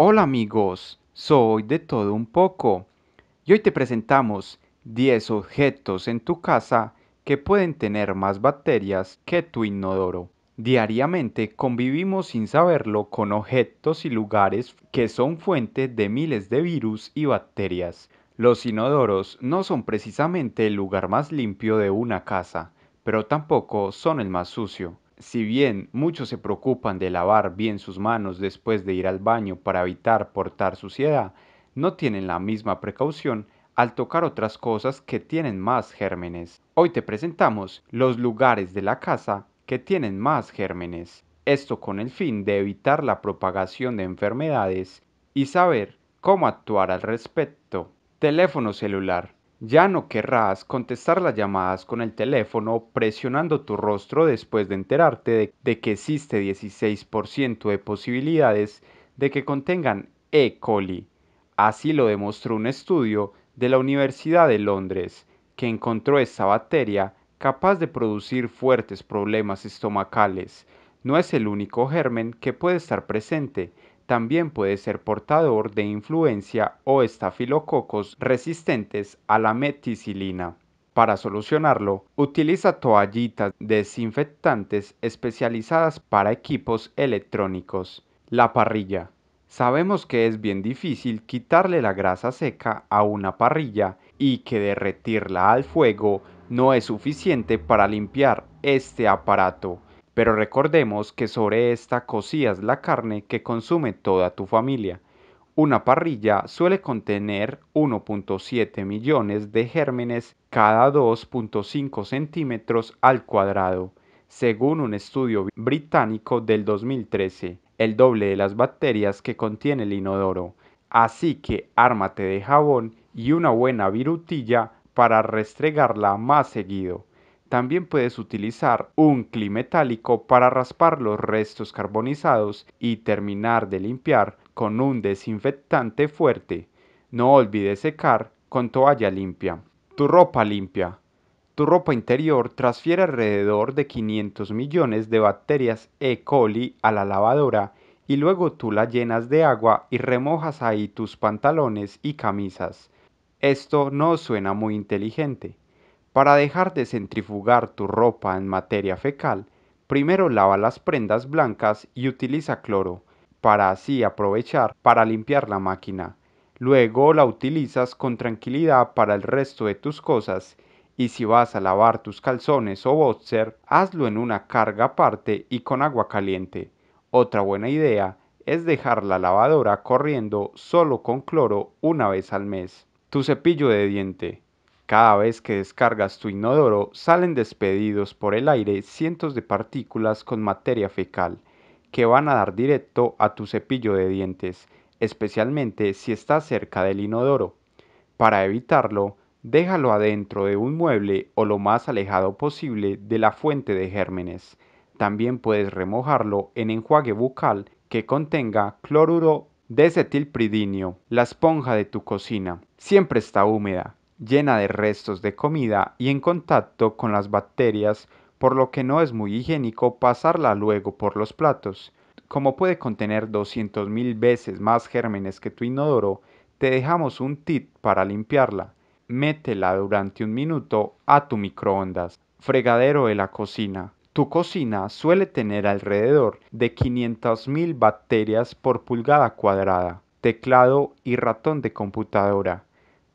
Hola amigos, soy de todo un poco y hoy te presentamos 10 objetos en tu casa que pueden tener más bacterias que tu inodoro. Diariamente convivimos sin saberlo con objetos y lugares que son fuente de miles de virus y bacterias. Los inodoros no son precisamente el lugar más limpio de una casa, pero tampoco son el más sucio si bien muchos se preocupan de lavar bien sus manos después de ir al baño para evitar portar suciedad, no tienen la misma precaución al tocar otras cosas que tienen más gérmenes. Hoy te presentamos los lugares de la casa que tienen más gérmenes. Esto con el fin de evitar la propagación de enfermedades y saber cómo actuar al respecto. Teléfono celular ya no querrás contestar las llamadas con el teléfono presionando tu rostro después de enterarte de, que existe 16% de posibilidades de que contengan E. coli. Así lo demostró un estudio de la Universidad de Londres, que encontró esta bacteria capaz de producir fuertes problemas estomacales. No es el único germen que puede estar presente, también puede ser portador de influencia o estafilococos resistentes a la meticilina. Para solucionarlo, utiliza toallitas desinfectantes especializadas para equipos electrónicos. La parrilla. Sabemos que es bien difícil quitarle la grasa seca a una parrilla y que derretirla al fuego no es suficiente para limpiar este aparato. Pero recordemos que sobre esta cocías la carne que consume toda tu familia. Una parrilla suele contener 1.7 millones de gérmenes cada 2.5 centímetros al cuadrado, según un estudio británico del 2013, el doble de las bacterias que contiene el inodoro. Así que ármate de jabón y una buena virutilla para restregarla más seguido. También puedes utilizar un cli metálico para raspar los restos carbonizados y terminar de limpiar con un desinfectante fuerte. No olvides secar con toalla limpia. Tu ropa limpia. Tu ropa interior transfiere alrededor de 500 millones de bacterias E. coli a la lavadora y luego tú la llenas de agua y remojas ahí tus pantalones y camisas. Esto no suena muy inteligente. Para dejar de centrifugar tu ropa en materia fecal, primero lava las prendas blancas y utiliza cloro, para así aprovechar para limpiar la máquina. Luego la utilizas con tranquilidad para el resto de tus cosas y si vas a lavar tus calzones o boxer, hazlo en una carga aparte y con agua caliente. Otra buena idea es dejar la lavadora corriendo solo con cloro una vez al mes. Tu cepillo de diente. Cada vez que descargas tu inodoro salen despedidos por el aire cientos de partículas con materia fecal que van a dar directo a tu cepillo de dientes, especialmente si está cerca del inodoro. Para evitarlo, déjalo adentro de un mueble o lo más alejado posible de la fuente de gérmenes. También puedes remojarlo en enjuague bucal que contenga cloruro de cetilpridinio, la esponja de tu cocina. Siempre está húmeda llena de restos de comida y en contacto con las bacterias, por lo que no es muy higiénico pasarla luego por los platos. Como puede contener 200.000 veces más gérmenes que tu inodoro, te dejamos un tip para limpiarla. Métela durante un minuto a tu microondas. Fregadero de la cocina. Tu cocina suele tener alrededor de 500.000 bacterias por pulgada cuadrada, teclado y ratón de computadora.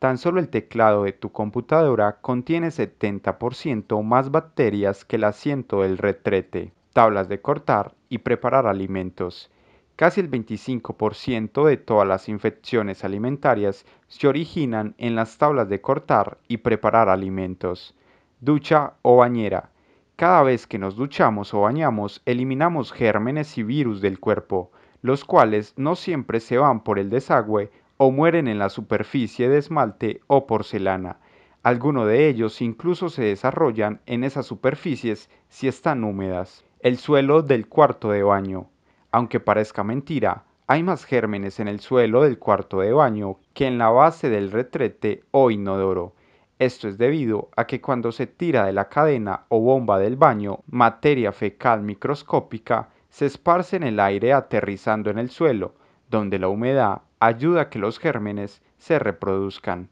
Tan solo el teclado de tu computadora contiene 70% más bacterias que el asiento del retrete, tablas de cortar y preparar alimentos. Casi el 25% de todas las infecciones alimentarias se originan en las tablas de cortar y preparar alimentos. Ducha o bañera. Cada vez que nos duchamos o bañamos, eliminamos gérmenes y virus del cuerpo, los cuales no siempre se van por el desagüe, o mueren en la superficie de esmalte o porcelana. Algunos de ellos incluso se desarrollan en esas superficies si están húmedas. El suelo del cuarto de baño. Aunque parezca mentira, hay más gérmenes en el suelo del cuarto de baño que en la base del retrete o inodoro. Esto es debido a que cuando se tira de la cadena o bomba del baño materia fecal microscópica se esparce en el aire aterrizando en el suelo, donde la humedad ayuda a que los gérmenes se reproduzcan.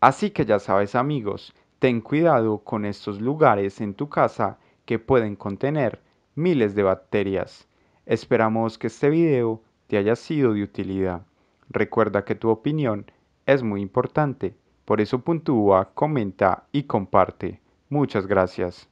Así que ya sabes amigos, ten cuidado con estos lugares en tu casa que pueden contener miles de bacterias. Esperamos que este video te haya sido de utilidad. Recuerda que tu opinión es muy importante, por eso puntúa, comenta y comparte. Muchas gracias.